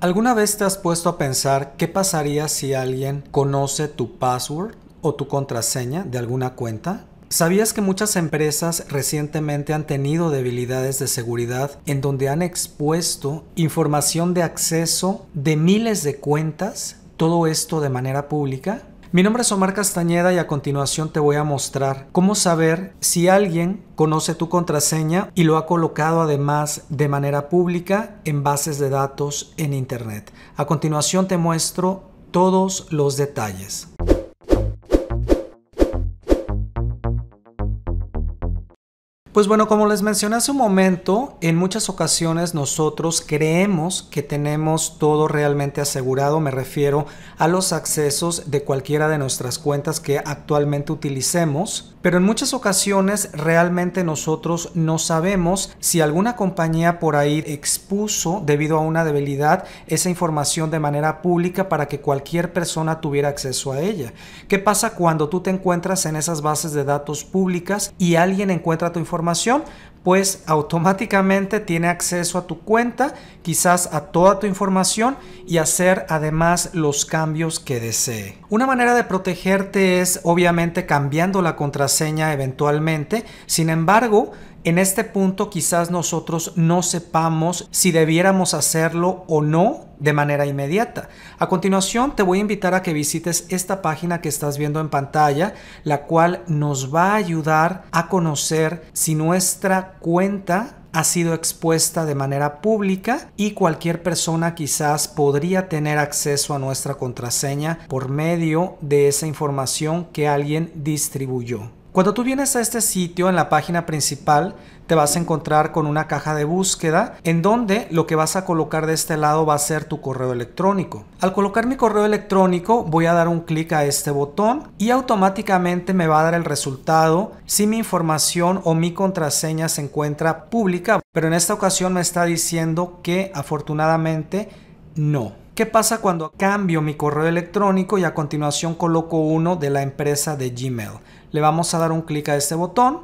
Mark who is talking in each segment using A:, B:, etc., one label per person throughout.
A: ¿Alguna vez te has puesto a pensar qué pasaría si alguien conoce tu password o tu contraseña de alguna cuenta? ¿Sabías que muchas empresas recientemente han tenido debilidades de seguridad en donde han expuesto información de acceso de miles de cuentas? Todo esto de manera pública. Mi nombre es Omar Castañeda y a continuación te voy a mostrar cómo saber si alguien conoce tu contraseña y lo ha colocado además de manera pública en bases de datos en Internet. A continuación te muestro todos los detalles. Pues bueno, como les mencioné hace un momento, en muchas ocasiones nosotros creemos que tenemos todo realmente asegurado, me refiero a los accesos de cualquiera de nuestras cuentas que actualmente utilicemos, pero en muchas ocasiones realmente nosotros no sabemos si alguna compañía por ahí expuso debido a una debilidad esa información de manera pública para que cualquier persona tuviera acceso a ella. ¿Qué pasa cuando tú te encuentras en esas bases de datos públicas y alguien encuentra tu información? pues automáticamente tiene acceso a tu cuenta, quizás a toda tu información y hacer además los cambios que desee. Una manera de protegerte es obviamente cambiando la contraseña eventualmente, sin embargo, en este punto quizás nosotros no sepamos si debiéramos hacerlo o no de manera inmediata. A continuación te voy a invitar a que visites esta página que estás viendo en pantalla, la cual nos va a ayudar a conocer si nuestra cuenta ha sido expuesta de manera pública y cualquier persona quizás podría tener acceso a nuestra contraseña por medio de esa información que alguien distribuyó. Cuando tú vienes a este sitio en la página principal, te vas a encontrar con una caja de búsqueda en donde lo que vas a colocar de este lado va a ser tu correo electrónico. Al colocar mi correo electrónico voy a dar un clic a este botón y automáticamente me va a dar el resultado si mi información o mi contraseña se encuentra pública. Pero en esta ocasión me está diciendo que afortunadamente no. ¿Qué pasa cuando cambio mi correo electrónico y a continuación coloco uno de la empresa de Gmail? Le vamos a dar un clic a este botón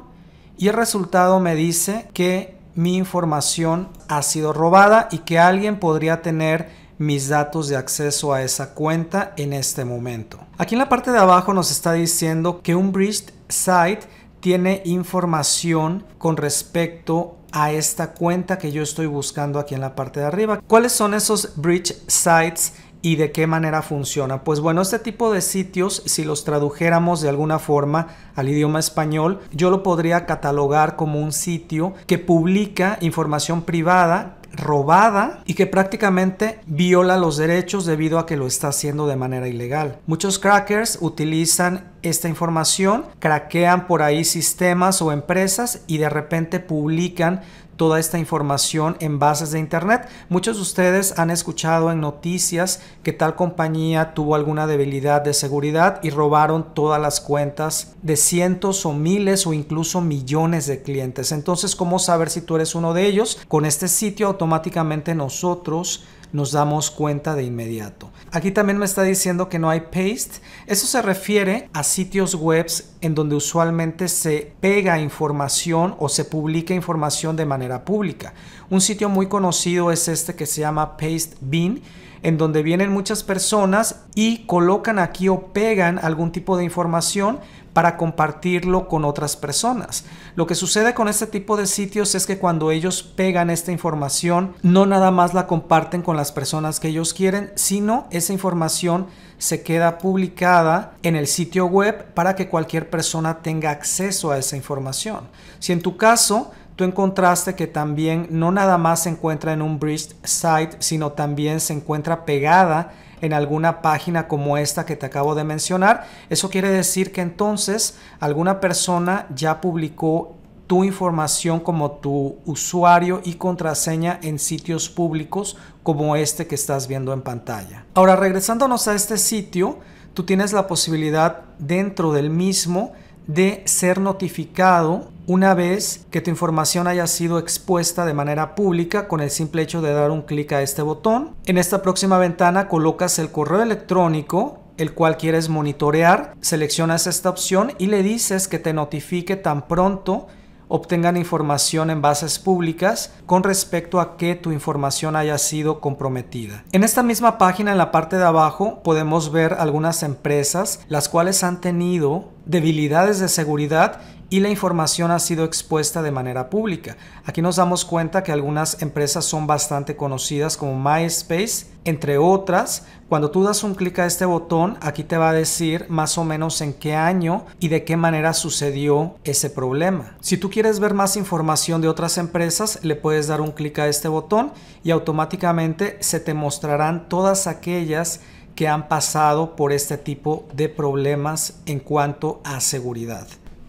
A: y el resultado me dice que mi información ha sido robada y que alguien podría tener mis datos de acceso a esa cuenta en este momento. Aquí en la parte de abajo nos está diciendo que un breached site tiene información con respecto a a esta cuenta que yo estoy buscando aquí en la parte de arriba. ¿Cuáles son esos bridge sites? ¿Y de qué manera funciona? Pues bueno, este tipo de sitios, si los tradujéramos de alguna forma al idioma español, yo lo podría catalogar como un sitio que publica información privada robada y que prácticamente viola los derechos debido a que lo está haciendo de manera ilegal. Muchos crackers utilizan esta información, craquean por ahí sistemas o empresas y de repente publican toda esta información en bases de Internet. Muchos de ustedes han escuchado en noticias que tal compañía tuvo alguna debilidad de seguridad y robaron todas las cuentas de cientos o miles o incluso millones de clientes. Entonces, ¿cómo saber si tú eres uno de ellos? Con este sitio automáticamente nosotros nos damos cuenta de inmediato. Aquí también me está diciendo que no hay paste. Eso se refiere a sitios web en donde usualmente se pega información o se publica información de manera pública. Un sitio muy conocido es este que se llama Paste en donde vienen muchas personas y colocan aquí o pegan algún tipo de información para compartirlo con otras personas. Lo que sucede con este tipo de sitios es que cuando ellos pegan esta información, no nada más la comparten con las personas que ellos quieren, sino esa información se queda publicada en el sitio web para que cualquier persona tenga acceso a esa información. Si en tu caso tú encontraste que también no nada más se encuentra en un bridge site, sino también se encuentra pegada en alguna página como esta que te acabo de mencionar. Eso quiere decir que entonces alguna persona ya publicó tu información como tu usuario y contraseña en sitios públicos como este que estás viendo en pantalla. Ahora regresándonos a este sitio, tú tienes la posibilidad dentro del mismo de ser notificado una vez que tu información haya sido expuesta de manera pública con el simple hecho de dar un clic a este botón. En esta próxima ventana colocas el correo electrónico el cual quieres monitorear, seleccionas esta opción y le dices que te notifique tan pronto obtengan información en bases públicas con respecto a que tu información haya sido comprometida. En esta misma página, en la parte de abajo, podemos ver algunas empresas las cuales han tenido debilidades de seguridad y la información ha sido expuesta de manera pública. Aquí nos damos cuenta que algunas empresas son bastante conocidas como MySpace, entre otras. Cuando tú das un clic a este botón, aquí te va a decir más o menos en qué año y de qué manera sucedió ese problema. Si tú quieres ver más información de otras empresas, le puedes dar un clic a este botón y automáticamente se te mostrarán todas aquellas que han pasado por este tipo de problemas en cuanto a seguridad.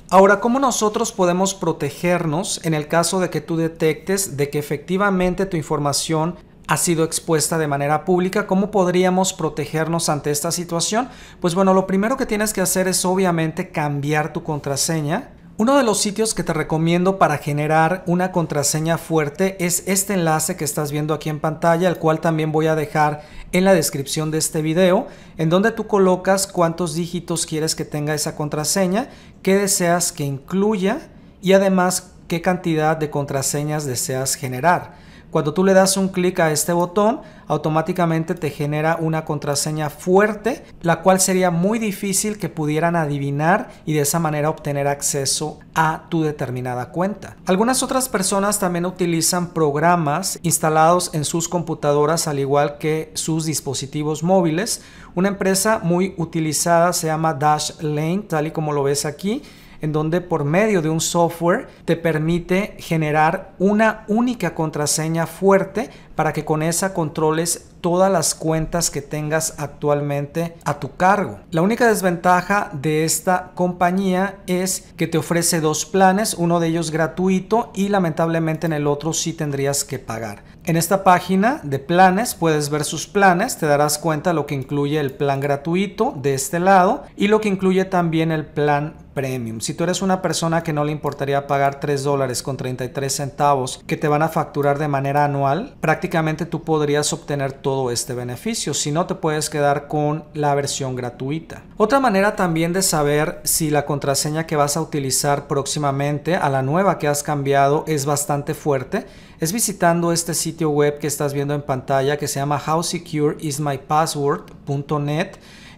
A: Ahora, ¿cómo nosotros podemos protegernos en el caso de que tú detectes de que efectivamente tu información ha sido expuesta de manera pública? ¿Cómo podríamos protegernos ante esta situación? Pues bueno, lo primero que tienes que hacer es obviamente cambiar tu contraseña uno de los sitios que te recomiendo para generar una contraseña fuerte es este enlace que estás viendo aquí en pantalla, el cual también voy a dejar en la descripción de este video, en donde tú colocas cuántos dígitos quieres que tenga esa contraseña, qué deseas que incluya y además qué cantidad de contraseñas deseas generar. Cuando tú le das un clic a este botón, automáticamente te genera una contraseña fuerte, la cual sería muy difícil que pudieran adivinar y de esa manera obtener acceso a tu determinada cuenta. Algunas otras personas también utilizan programas instalados en sus computadoras al igual que sus dispositivos móviles. Una empresa muy utilizada se llama Dashlane, tal y como lo ves aquí en donde por medio de un software te permite generar una única contraseña fuerte para que con esa controles todas las cuentas que tengas actualmente a tu cargo. La única desventaja de esta compañía es que te ofrece dos planes, uno de ellos gratuito y lamentablemente en el otro sí tendrías que pagar. En esta página de planes puedes ver sus planes, te darás cuenta lo que incluye el plan gratuito de este lado y lo que incluye también el plan premium. Si tú eres una persona que no le importaría pagar 3 dólares con 33 centavos que te van a facturar de manera anual, prácticamente tú podrías obtener todo este beneficio, si no te puedes quedar con la versión gratuita. Otra manera también de saber si la contraseña que vas a utilizar próximamente a la nueva que has cambiado es bastante fuerte es visitando este sitio web que estás viendo en pantalla que se llama howsecureismypassword.net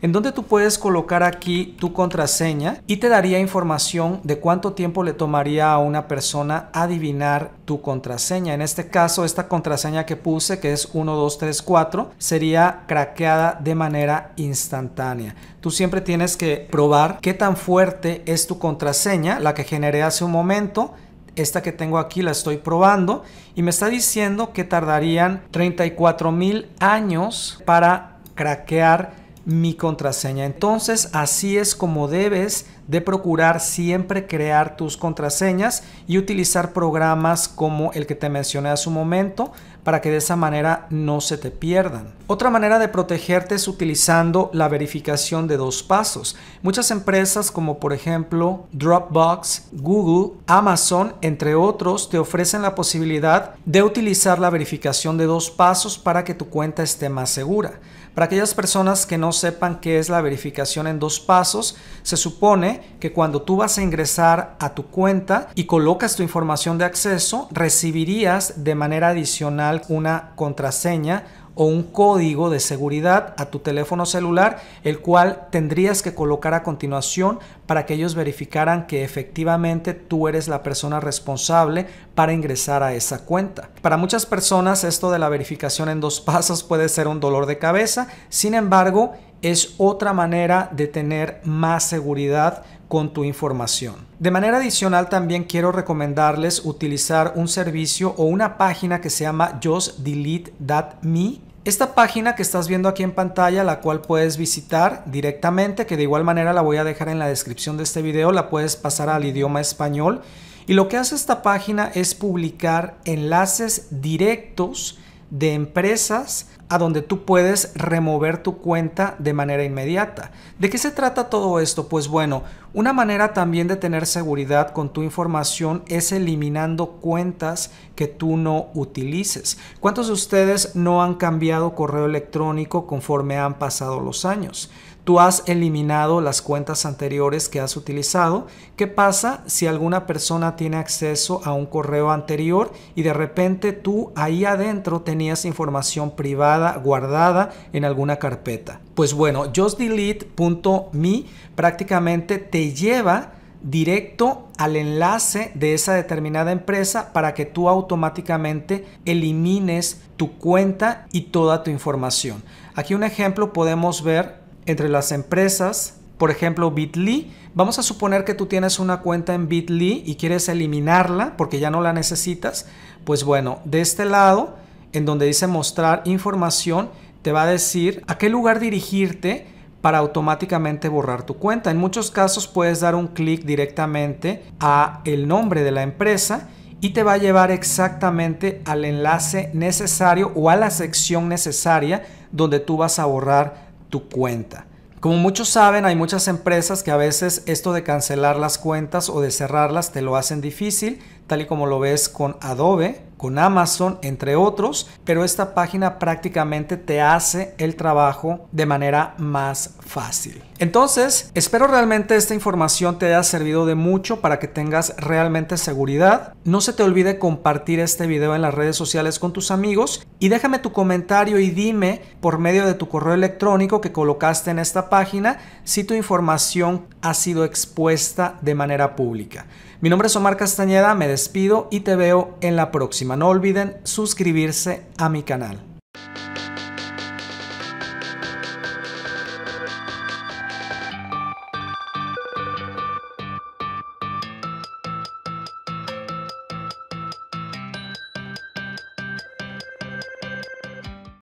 A: en donde tú puedes colocar aquí tu contraseña y te daría información de cuánto tiempo le tomaría a una persona adivinar tu contraseña. En este caso, esta contraseña que puse, que es 1234, sería craqueada de manera instantánea. Tú siempre tienes que probar qué tan fuerte es tu contraseña, la que generé hace un momento esta que tengo aquí la estoy probando y me está diciendo que tardarían 34 mil años para craquear mi contraseña. Entonces así es como debes de procurar siempre crear tus contraseñas y utilizar programas como el que te mencioné hace un momento para que de esa manera no se te pierdan. Otra manera de protegerte es utilizando la verificación de dos pasos. Muchas empresas como por ejemplo Dropbox, Google, Amazon, entre otros, te ofrecen la posibilidad de utilizar la verificación de dos pasos para que tu cuenta esté más segura. Para aquellas personas que no sepan qué es la verificación en dos pasos, se supone que cuando tú vas a ingresar a tu cuenta y colocas tu información de acceso, recibirías de manera adicional una contraseña o un código de seguridad a tu teléfono celular, el cual tendrías que colocar a continuación para que ellos verificaran que efectivamente tú eres la persona responsable para ingresar a esa cuenta. Para muchas personas esto de la verificación en dos pasos puede ser un dolor de cabeza, sin embargo es otra manera de tener más seguridad con tu información. De manera adicional también quiero recomendarles utilizar un servicio o una página que se llama justdelete.me esta página que estás viendo aquí en pantalla, la cual puedes visitar directamente, que de igual manera la voy a dejar en la descripción de este video, la puedes pasar al idioma español. Y lo que hace esta página es publicar enlaces directos de empresas a donde tú puedes remover tu cuenta de manera inmediata. ¿De qué se trata todo esto? Pues bueno, una manera también de tener seguridad con tu información es eliminando cuentas que tú no utilices. ¿Cuántos de ustedes no han cambiado correo electrónico conforme han pasado los años? Tú has eliminado las cuentas anteriores que has utilizado. ¿Qué pasa si alguna persona tiene acceso a un correo anterior y de repente tú ahí adentro tenías información privada guardada en alguna carpeta? Pues bueno, justdelete.me prácticamente te lleva directo al enlace de esa determinada empresa para que tú automáticamente elimines tu cuenta y toda tu información. Aquí un ejemplo podemos ver entre las empresas, por ejemplo Bitly. Vamos a suponer que tú tienes una cuenta en Bitly y quieres eliminarla porque ya no la necesitas. Pues bueno, de este lado, en donde dice mostrar información, te va a decir a qué lugar dirigirte para automáticamente borrar tu cuenta. En muchos casos puedes dar un clic directamente a el nombre de la empresa y te va a llevar exactamente al enlace necesario o a la sección necesaria donde tú vas a borrar tu cuenta. Como muchos saben, hay muchas empresas que a veces esto de cancelar las cuentas o de cerrarlas te lo hacen difícil, tal y como lo ves con Adobe, con Amazon, entre otros, pero esta página prácticamente te hace el trabajo de manera más fácil. Entonces, espero realmente esta información te haya servido de mucho para que tengas realmente seguridad. No se te olvide compartir este video en las redes sociales con tus amigos y déjame tu comentario y dime por medio de tu correo electrónico que colocaste en esta página si tu información ha sido expuesta de manera pública. Mi nombre es Omar Castañeda, me despido y te veo en la próxima. No olviden suscribirse a mi canal.